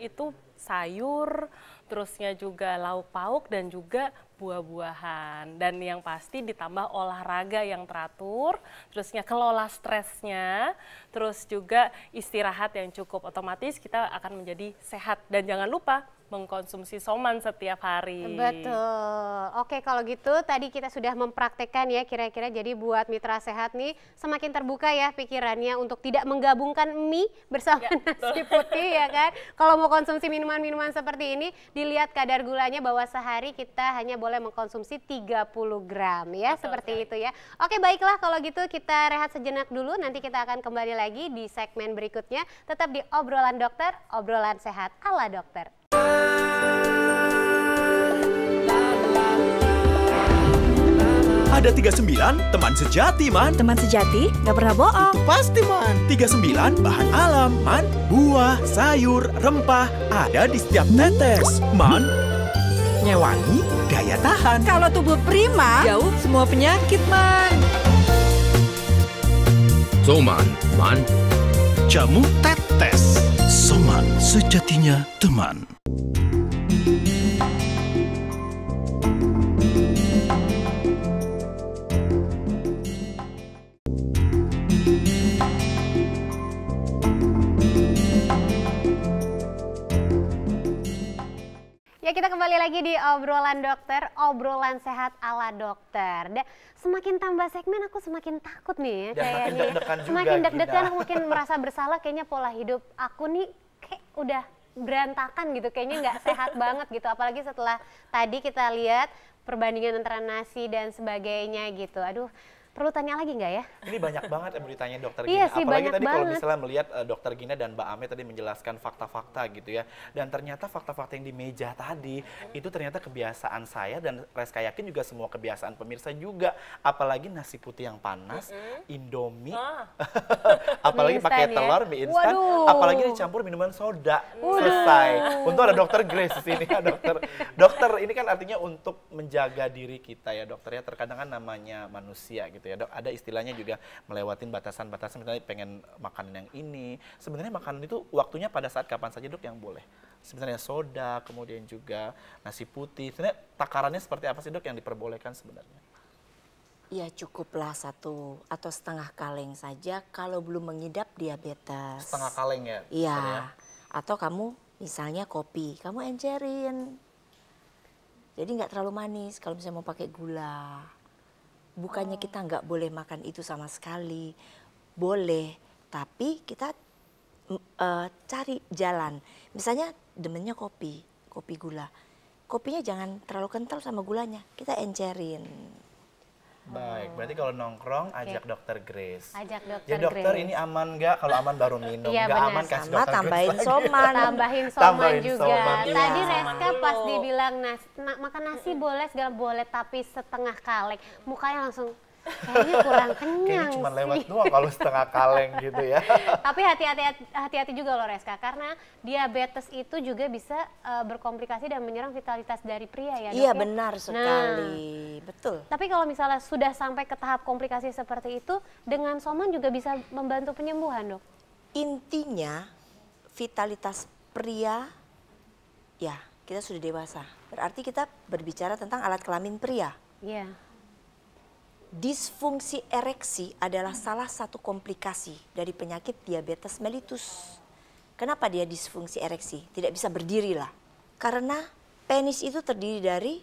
itu sayur, terusnya juga lauk pauk dan juga buah-buahan. Dan yang pasti ditambah olahraga yang teratur, terusnya kelola stresnya, terus juga istirahat yang cukup. Otomatis kita akan menjadi sehat dan jangan lupa mengkonsumsi soman setiap hari. Betul. Oke, kalau gitu tadi kita sudah mempraktekkan ya kira-kira jadi buat mitra sehat nih semakin terbuka ya pikirannya untuk tidak menggabungkan mie bersama ya, nasi putih ya kan. Kalau mau konsumsi minuman-minuman seperti ini dilihat kadar gulanya bahwa sehari kita hanya boleh mengkonsumsi 30 gram ya betul, seperti kan. itu ya. Oke, baiklah kalau gitu kita rehat sejenak dulu nanti kita akan kembali lagi di segmen berikutnya tetap di obrolan dokter, obrolan sehat ala dokter. Ada 39, teman sejati, Man. Teman sejati, nggak pernah bohong. Itu pasti, Man. 39, bahan alam, Man. Buah, sayur, rempah, ada di setiap tetes. Man, nyewangi, daya tahan. Kalau tubuh prima, jauh semua penyakit, Man. So, Man, Man, jamu tetes. Soman sejatinya teman. Ya kita kembali lagi di obrolan dokter, obrolan sehat ala dokter semakin tambah segmen aku semakin takut nih ya, Dan ya, makin semakin deg-degan aku <laughs> makin merasa bersalah kayaknya pola hidup aku nih kayak udah berantakan gitu kayaknya nggak sehat <laughs> banget gitu apalagi setelah tadi kita lihat perbandingan antara nasi dan sebagainya gitu aduh Perlu tanya lagi nggak ya? Ini banyak banget yang mau ditanya dokter iya Gina. Iya sih, Apalagi tadi banget. kalau misalnya melihat uh, dokter Gina dan Mbak Ame tadi menjelaskan fakta-fakta gitu ya. Dan ternyata fakta-fakta yang di meja tadi itu ternyata kebiasaan saya dan Reska yakin juga semua kebiasaan pemirsa juga. Apalagi nasi putih yang panas, mm -hmm. Indomie, ah. <laughs> apalagi pakai ya? telur mie instan, Waduh. apalagi dicampur minuman soda. Waduh. Selesai. Untuk ada dokter Grace di sini ya dokter. Dokter ini kan artinya untuk menjaga diri kita ya dokter ya. Terkadang kan namanya manusia gitu gitu ya. Ada, istilahnya juga melewatin batasan-batasan misalnya pengen makan yang ini. Sebenarnya makanan itu waktunya pada saat kapan saja dok yang boleh. Sebenarnya soda, kemudian juga nasi putih. Sebenarnya takarannya seperti apa sih dok yang diperbolehkan sebenarnya? Ya cukuplah satu atau setengah kaleng saja kalau belum mengidap diabetes. Setengah kaleng ya? Iya. Ya? Atau kamu misalnya kopi, kamu encerin. Jadi nggak terlalu manis kalau misalnya mau pakai gula bukannya kita nggak boleh makan itu sama sekali, boleh, tapi kita uh, cari jalan. Misalnya demennya kopi, kopi gula, kopinya jangan terlalu kental sama gulanya, kita encerin. Baik, oh. berarti kalau nongkrong ajak dokter Grace. Ajak dokter ya dokter Grace. ini aman nggak? Kalau aman baru minum, Iya ya, aman kasih Sama, tambahin Grace soma, Tambahin soma, tambahin juga. Ya. Tadi iya. Reska pas dibilang nasi, makan nasi boleh, segala boleh tapi setengah kaleng. Mukanya langsung kayaknya kurang kenyang kayaknya cuma lewat doang kalau setengah kaleng gitu ya <laughs> tapi hati-hati hati-hati juga loh Reska karena diabetes itu juga bisa uh, berkomplikasi dan menyerang vitalitas dari pria ya iya dok, ya? benar ya? sekali nah, betul tapi kalau misalnya sudah sampai ke tahap komplikasi seperti itu dengan soman juga bisa membantu penyembuhan dok intinya vitalitas pria ya kita sudah dewasa berarti kita berbicara tentang alat kelamin pria yeah disfungsi ereksi adalah salah satu komplikasi dari penyakit diabetes mellitus. Kenapa dia disfungsi ereksi? Tidak bisa berdiri lah. Karena penis itu terdiri dari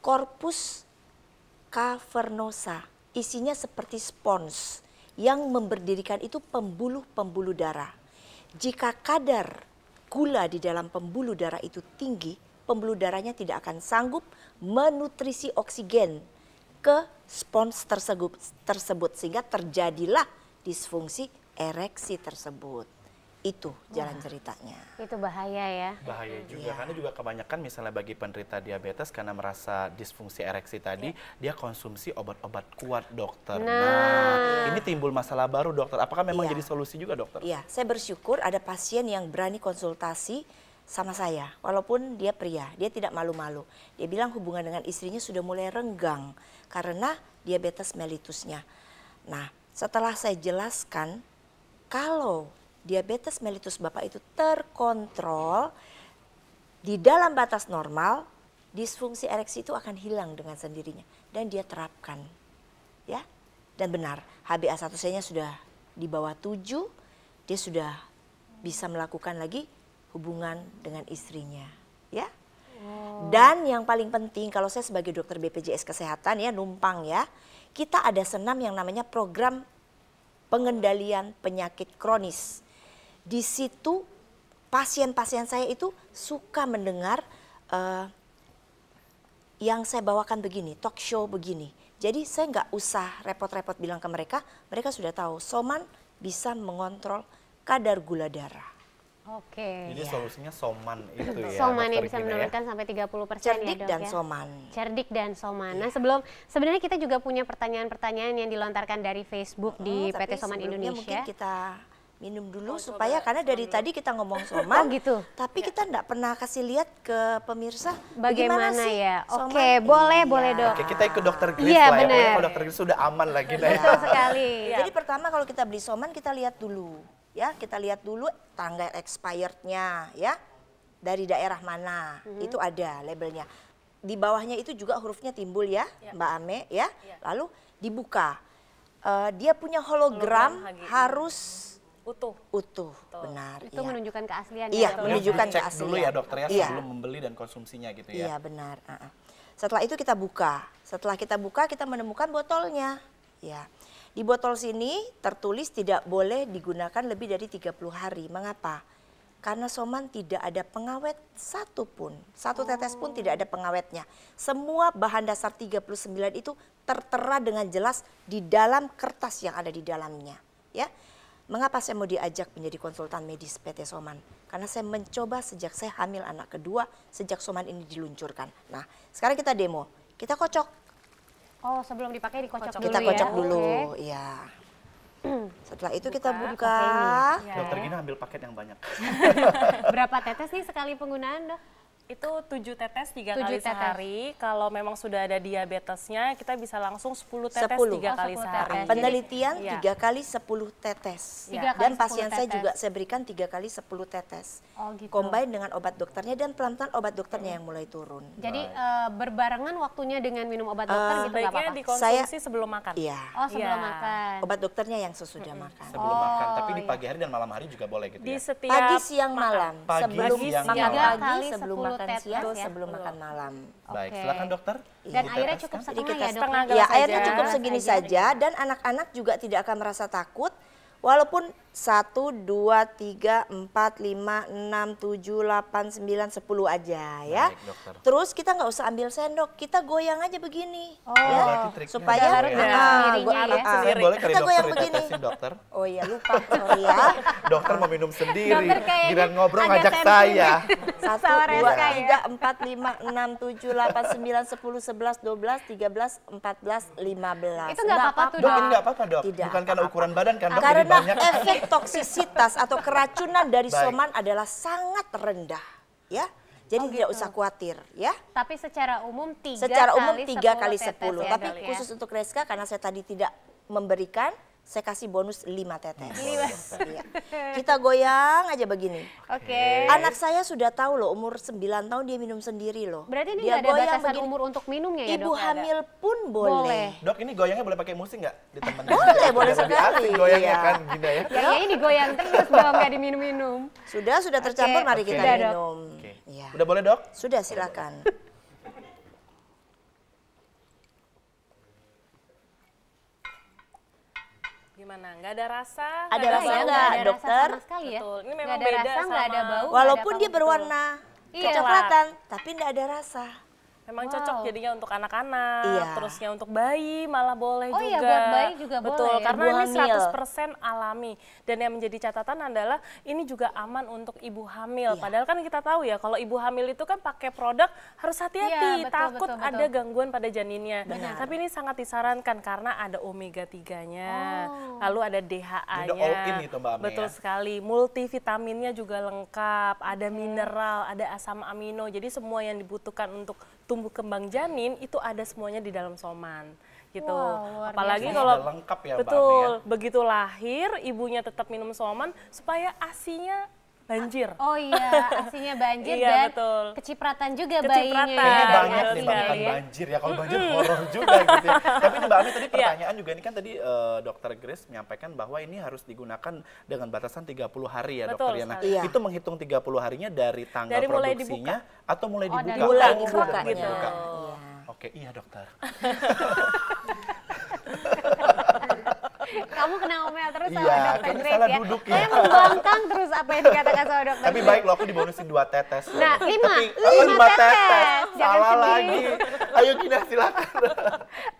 korpus cavernosa. Isinya seperti spons yang memberdirikan itu pembuluh-pembuluh darah. Jika kadar gula di dalam pembuluh darah itu tinggi, pembuluh darahnya tidak akan sanggup menutrisi oksigen ke spons tersebut, tersebut sehingga terjadilah disfungsi ereksi tersebut itu jalan Wah, ceritanya. Itu bahaya ya. Bahaya hmm. juga ya. karena juga kebanyakan misalnya bagi penderita diabetes karena merasa disfungsi ereksi tadi, ya. dia konsumsi obat-obat kuat, dokter. Nah. nah, ini timbul masalah baru, dokter. Apakah memang ya. jadi solusi juga, dokter? Iya, saya bersyukur ada pasien yang berani konsultasi sama saya, walaupun dia pria, dia tidak malu-malu. Dia bilang hubungan dengan istrinya sudah mulai renggang karena diabetes mellitusnya. Nah, setelah saya jelaskan, kalau diabetes mellitus Bapak itu terkontrol di dalam batas normal, disfungsi ereksi itu akan hilang dengan sendirinya dan dia terapkan. Ya. Dan benar, HbA1c-nya sudah di bawah 7, dia sudah bisa melakukan lagi hubungan dengan istrinya, ya. Oh. Dan yang paling penting kalau saya sebagai dokter BPJS Kesehatan ya numpang ya, kita ada senam yang namanya program pengendalian penyakit kronis. Di situ pasien-pasien saya itu suka mendengar uh, yang saya bawakan begini, talk show begini. Jadi saya nggak usah repot-repot bilang ke mereka, mereka sudah tahu Soman bisa mengontrol kadar gula darah. Oke. Okay. Ini ya. solusinya soman itu ya. Soman yang bisa ya. menurunkan ya. sampai 30 persen ya dok dan ya. soman. Cerdik dan soman. Nah iya. sebelum sebenarnya kita juga punya pertanyaan-pertanyaan yang dilontarkan dari Facebook oh, di PT Soman Indonesia. Mungkin kita minum dulu oh, supaya karena dari tadi kita ngomong <laughs> oh, soman gitu. Tapi ya. kita tidak pernah kasih lihat ke pemirsa bagaimana sih ya. Oke, okay, boleh, iya. boleh, Dok. Oke, kita ikut dokter Chris ya, lah ya. Kalau dokter Chris sudah aman lagi nah. Betul sekali. Jadi pertama kalau kita beli soman kita lihat dulu ya kita lihat dulu tanggal expirednya ya dari daerah mana mm -hmm. itu ada labelnya di bawahnya itu juga hurufnya timbul ya, ya. Mbak Ame ya. ya lalu dibuka uh, dia punya hologram, hologram harus utuh utuh benar itu iya. ya, iya, ya. menunjukkan keaslian iya ya, menunjukkan ya. keaslian dulu ya dokter ya iya. sebelum membeli dan konsumsinya gitu ya iya benar uh -uh. setelah itu kita buka setelah kita buka kita menemukan botolnya ya di botol sini tertulis tidak boleh digunakan lebih dari 30 hari. Mengapa? Karena soman tidak ada pengawet satu pun. Satu tetes pun tidak ada pengawetnya. Semua bahan dasar 39 itu tertera dengan jelas di dalam kertas yang ada di dalamnya. Ya, Mengapa saya mau diajak menjadi konsultan medis PT Soman? Karena saya mencoba sejak saya hamil anak kedua, sejak Soman ini diluncurkan. Nah, sekarang kita demo. Kita kocok Oh, sebelum dipakai dikocok kocok dulu ya? Ya. kita kocok dulu, okay. ya. <clears throat> Setelah itu buka, kita buka. Ya. Dokter Gina ambil paket yang banyak. <laughs> Berapa tetes nih sekali penggunaan dok? itu tujuh tetes tiga 7 kali tetes. sehari. Kalau memang sudah ada diabetesnya, kita bisa langsung sepuluh tetes 10. 3 oh, 10 kali tetes. Penelitian iya. tiga kali sepuluh tetes. Ya. Dan pasien tetes. saya juga saya berikan tiga kali sepuluh tetes. Oh, gitu. Combine dengan obat dokternya dan pelan-pelan obat dokternya hmm. yang mulai turun. Jadi right. uh, eh, berbarengan waktunya dengan minum obat eh, dokter uh, gitu enggak apa-apa. dikonsumsi saya, sebelum makan. Iya. Oh, sebelum iya. makan. Obat dokternya yang sesudah hmm. makan. Sebelum oh, makan, tapi di iya. pagi hari dan malam hari juga boleh gitu ya. setiap pagi, siang, malam. Pagi, sebelum siang, malam. Pagi, siang, malam. sebelum makan siang ya? sebelum oh. makan iya. malam. Okay. Baik, silakan dokter. Iya. Dan Ibu airnya cukup segini ya dokter. Ya, airnya cukup segini saja dan anak-anak juga tidak akan merasa takut Walaupun 1, 2, 3, 4, 5, 6, 7, 8, 9, 10 aja ya. Baik, dokter. Terus kita nggak usah ambil sendok, kita goyang aja begini. Oh, ya. supaya ya. Ah, ya. Gua, ya. Saya boleh kali kita goyang begini. dokter. Oh iya, lupa. Oh ya. dokter mau minum sendiri. Gila ngobrol ngajak saya. 1, 2, 3, 4, 5, 6, 7, 8, 9, 10, 11, 12, 13, 14, 15. Itu nggak apa-apa tuh dok. Itu nggak apa-apa dok. Bukan karena ukuran badan kan dok. Karena karena banyak. efek toksisitas atau keracunan dari Baik. soman adalah sangat rendah ya jadi oh, gitu. tidak usah khawatir ya. Tapi secara umum tiga secara umum tiga kali ya, sepuluh. tapi ya. khusus untuk Reska karena saya tadi tidak memberikan saya kasih bonus 5 tetes. Ya. Kita goyang aja begini. Oke. Okay. Anak saya sudah tahu loh umur 9 tahun dia minum sendiri loh. Berarti ini dia ada batasan begini. umur untuk minumnya ya Ibu dok, hamil ada. pun boleh. boleh. Dok ini goyangnya boleh pakai musik nggak ditemenin? boleh, boleh sekali. Goyangnya iya. kan gini ya. Ya, ya. ini goyang terus dong nggak diminum-minum. Sudah, sudah tercampur okay. mari kita okay. minum. Oke. Okay. Ya. Udah boleh dok? Sudah silakan. <laughs> gimana? Nggak ada rasa? Ada nggak rasa ya, nggak, ada dokter? Rasa sama sekali ya. Betul. Ini memang nggak ada beda rasa, sama. Gak ada bau, Walaupun ada dia gitu. berwarna gitu. kecoklatan, iya, kan, tapi nggak ada rasa memang wow. cocok jadinya untuk anak-anak, iya. terusnya untuk bayi malah boleh oh, iya, juga. Oh iya buat bayi juga Betul, boleh. Betul, karena Buah ini 100% alami. Dan yang menjadi catatan adalah ini juga aman untuk ibu hamil. Iya. Padahal kan kita tahu ya kalau ibu hamil itu kan pakai produk harus iya, hati-hati, iya, takut betul, betul. ada gangguan pada janinnya. Benar. Tapi ini sangat disarankan karena ada omega 3-nya, oh. lalu ada DHA-nya. Betul ya. sekali. Multivitaminnya juga lengkap, ada mineral, ada asam amino. Jadi semua yang dibutuhkan untuk tumbuh kembang janin itu ada semuanya di dalam soman gitu. Wow, Apalagi kalau ya, ya, betul begitu lahir ibunya tetap minum soman supaya asinya banjir. Oh iya, aslinya banjir <laughs> iya, dan betul. kecipratan juga kecipratan. bayinya. Ini iya, banyak nih ya. banjir ya. Kalau banjir mm. horor juga gitu ya. <laughs> Tapi Mbak Ami tadi iya. pertanyaan juga ini kan tadi uh, dokter Grace menyampaikan bahwa ini harus digunakan dengan batasan 30 hari ya betul, dokter Yana. Iya. Itu menghitung 30 harinya dari tanggal dari mulai produksinya oh, dibuka. atau mulai oh, dibuka? Mulai dibuka, dibuka, dibuka. Dibuka. Oke, iya dokter. <laughs> Kamu kena omel terus sama iya, dokter Grace salah ya. Duduk, ya. Saya membangkang terus apa yang dikatakan sama dokter Tapi baik loh aku dibonusin dua tetes. Nah, lima. Oh, lima, tetes. salah lagi. Ayo Gina silakan.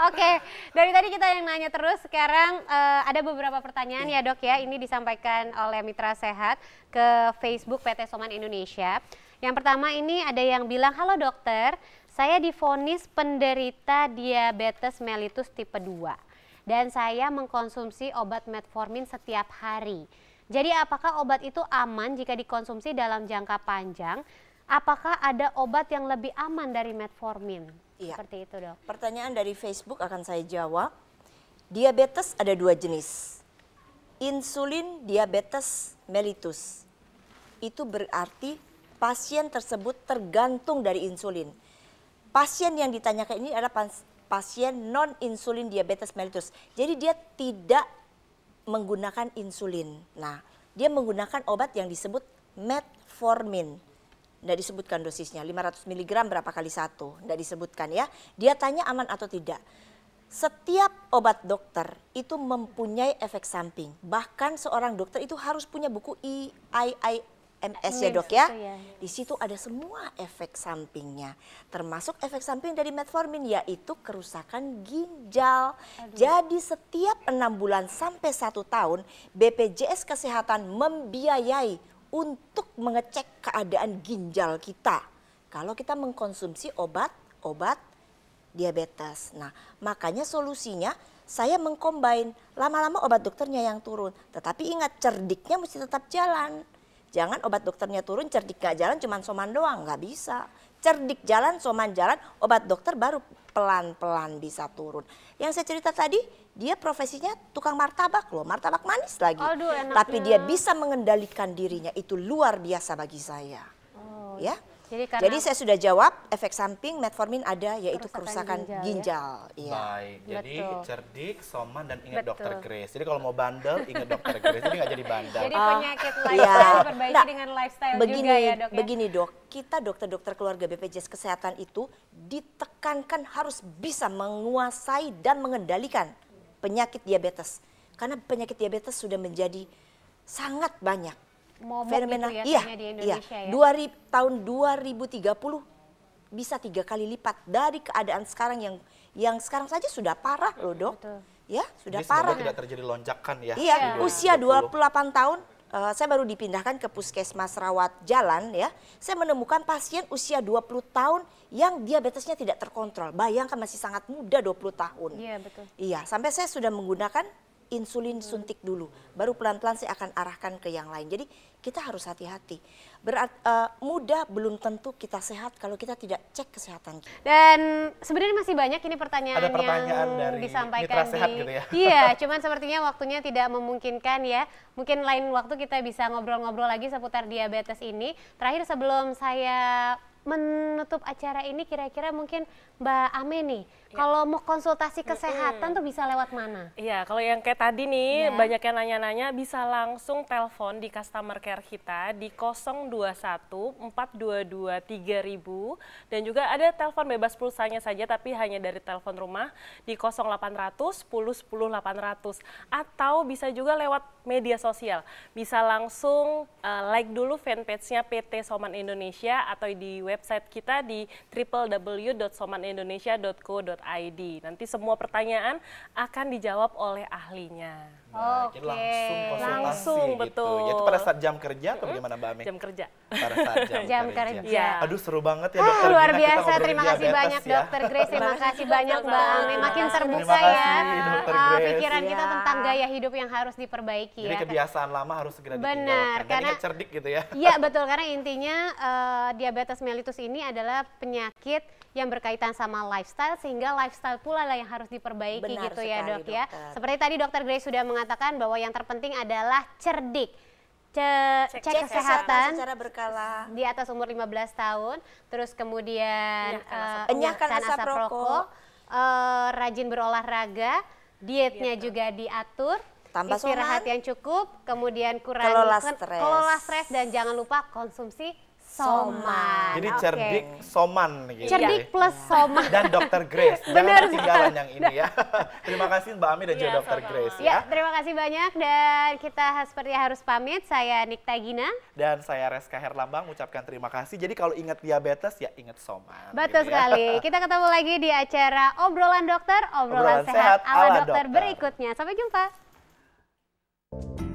Oke, dari tadi kita yang nanya terus sekarang eh, ada beberapa pertanyaan ya dok ya. Ini disampaikan oleh Mitra Sehat ke Facebook PT Soman Indonesia. Yang pertama ini ada yang bilang, halo dokter, saya difonis penderita diabetes mellitus tipe 2 dan saya mengkonsumsi obat metformin setiap hari. Jadi apakah obat itu aman jika dikonsumsi dalam jangka panjang? Apakah ada obat yang lebih aman dari metformin? Iya. Seperti itu dok. Pertanyaan dari Facebook akan saya jawab. Diabetes ada dua jenis. Insulin diabetes mellitus. Itu berarti pasien tersebut tergantung dari insulin pasien yang ditanyakan ini adalah pasien non-insulin diabetes mellitus. Jadi dia tidak menggunakan insulin. Nah, dia menggunakan obat yang disebut metformin. Tidak disebutkan dosisnya, 500 mg berapa kali satu, tidak disebutkan ya. Dia tanya aman atau tidak. Setiap obat dokter itu mempunyai efek samping. Bahkan seorang dokter itu harus punya buku e IIIS MS ya iya, dok ya. ya. Di situ ada semua efek sampingnya, termasuk efek samping dari metformin yaitu kerusakan ginjal. Jadi setiap enam bulan sampai satu tahun BPJS Kesehatan membiayai untuk mengecek keadaan ginjal kita. Kalau kita mengkonsumsi obat-obat diabetes. Nah, makanya solusinya saya mengkombain lama-lama obat dokternya yang turun. Tetapi ingat cerdiknya mesti tetap jalan. Jangan obat dokternya turun, cerdik gak jalan, cuma soman doang, nggak bisa. Cerdik jalan, soman jalan, obat dokter baru pelan-pelan bisa turun. Yang saya cerita tadi, dia profesinya tukang martabak loh, martabak manis lagi. Aduh, Tapi dia bisa mengendalikan dirinya, itu luar biasa bagi saya. Oh. Ya. Jadi, karena jadi saya sudah jawab efek samping metformin ada yaitu kerusakan, kerusakan ginjal. Ya. ginjal ya? Baik. Jadi cerdik, soman dan ingat dokter Grace. Jadi kalau mau bandel ingat dokter Grace jadi nggak jadi bandel. Jadi ah, penyakit iya. lifestyle ya. diperbaiki nah, dengan lifestyle begini, juga ya dok. Ya? Begini dok, kita dokter-dokter keluarga BPJS Kesehatan itu ditekankan harus bisa menguasai dan mengendalikan penyakit diabetes. Karena penyakit diabetes sudah menjadi sangat banyak momok gitu fenomena itu ya, iya, di iya. Indonesia iya. ya. Dua, tahun 2030 bisa tiga kali lipat dari keadaan sekarang yang yang sekarang saja sudah parah loh dok. Betul. Ya sudah Jadi parah. tidak terjadi lonjakan ya. Iya, iya. dua usia 28 tahun. Uh, saya baru dipindahkan ke puskesmas rawat jalan ya. Saya menemukan pasien usia 20 tahun yang diabetesnya tidak terkontrol. Bayangkan masih sangat muda 20 tahun. Iya betul. Iya, sampai saya sudah menggunakan insulin hmm. suntik dulu. Baru pelan-pelan saya akan arahkan ke yang lain. Jadi kita harus hati-hati. Berat uh, eh, muda belum tentu kita sehat kalau kita tidak cek kesehatan kita. Dan sebenarnya masih banyak ini pertanyaan, Ada pertanyaan yang dari disampaikan mitra sehat di, gitu ya. <laughs> Iya, <laughs> cuman sepertinya waktunya tidak memungkinkan ya. Mungkin lain waktu kita bisa ngobrol-ngobrol lagi seputar diabetes ini. Terakhir sebelum saya menutup acara ini kira-kira mungkin Mbak Ame nih, ya. kalau mau konsultasi kesehatan -hmm. tuh bisa lewat mana? Iya, kalau yang kayak tadi nih ya. banyak yang nanya-nanya bisa langsung telepon di customer care kita di 021 422 3000 dan juga ada telepon bebas pulsanya saja tapi hanya dari telepon rumah di 0800 10 10 800 atau bisa juga lewat media sosial. Bisa langsung uh, like dulu fanpage-nya PT Soman Indonesia atau di web website kita di www.somanindonesia.co.id. Nanti semua pertanyaan akan dijawab oleh ahlinya. Nah, Oke. Okay. Langsung langsung, gitu. betul. itu pada saat jam kerja atau bagaimana Mbak Ame? Jam kerja. Pada saat jam, <laughs> jam kerja. kerja. Iya. Aduh seru banget ya dokter. Ah, luar biasa. Terima kasih banyak ya. dokter Grace. Terima kasih banyak Mbak Ame. Makin terbuka ya uh, pikiran ya. kita iya. tentang gaya hidup yang harus diperbaiki Jadi ya. kebiasaan lama harus segera Benar, karena cerdik gitu ya. Iya betul karena intinya uh, diabetes mellitus Poliomyelitis ini adalah penyakit yang berkaitan sama lifestyle sehingga lifestyle pula lah yang harus diperbaiki Benar gitu ya, sekali, ya dok dokter. ya. Seperti tadi dokter Grace sudah mengatakan bahwa yang terpenting adalah cerdik. Ce cek, cek kesehatan secara berkala di atas umur 15 tahun, terus kemudian enyahkan uh, asap, asap rokok, rokok uh, rajin berolahraga, dietnya gitu. juga diatur, tambah istirahat yang cukup, kemudian kurangi kelola stres dan jangan lupa konsumsi Soman. Jadi okay. cerdik soman gitu. Cerdik iya. plus soman. Dan Dokter Grace. Benar. Jangan yang ini ya. <laughs> terima kasih Mbak Ami dan juga ya, Dokter Grace ya. ya. terima kasih banyak dan kita seperti harus pamit. Saya Nikta Gina dan saya Reska Herlambang ucapkan terima kasih. Jadi kalau ingat diabetes ya ingat soman. Gitu Betul gitu sekali. <laughs> Kita ketemu lagi di acara obrolan dokter, obrolan, obrolan sehat, sehat ala, dokter, dokter berikutnya. Sampai jumpa.